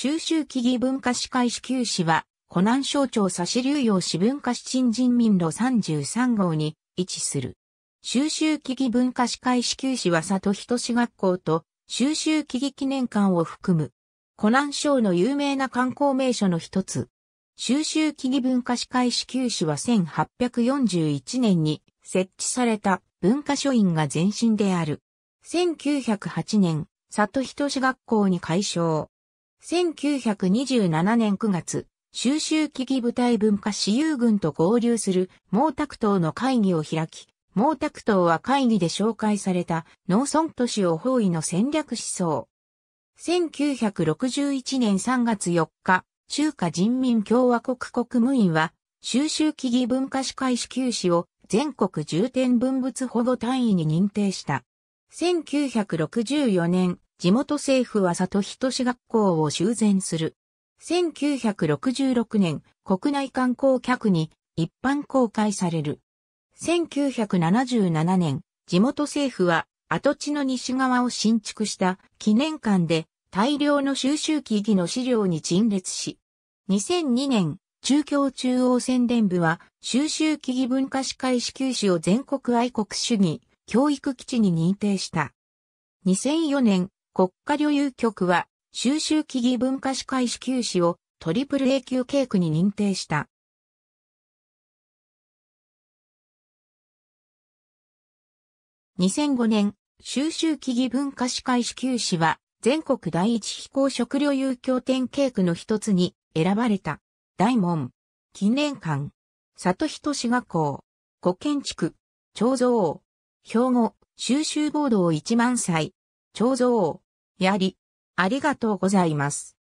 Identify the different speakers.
Speaker 1: 収集記義文化史会支給士は、湖南省庁差し流用
Speaker 2: 市文化市新人民路33号に位置する。収集記義文化史会支給士は里人志学校と収集記義記念館を含む。湖南省の有名な観光名所の一つ。収集記義文化史会支給士は1841年に設置された文化書院が前身である。1908年、里人志学校に改称。1927年9月、収集危機部隊文化私有軍と合流する毛沢東の会議を開き、毛沢東は会議で紹介された農村都市を包囲の戦略思想。1961年3月4日、中華人民共和国国務院は、収集危機文化司会支給士を全国重点文物保護単位に認定した。1964年、地元政府は里人志学校を修繕する。1966年、国内観光客に一般公開される。1977年、地元政府は跡地の西側を新築した記念館で大量の収集機器の資料に陳列し、2002年、中京中央宣伝部は収集機器文化史会支給士を全国愛国主義教育基地に認定した。2004年、国家旅遊局は、収
Speaker 1: 集機義文化史会支給士をトリプル A 級計区に認定した。2005年、収集機義文化史会支給士は、全国第一飛行
Speaker 2: 食旅遊協定計区の一つに選ばれた。大門、記念館、里人志学校、古建築、彫像王、兵庫、
Speaker 1: 収集ボードを1万歳、彫像王、やり、ありがとうございます。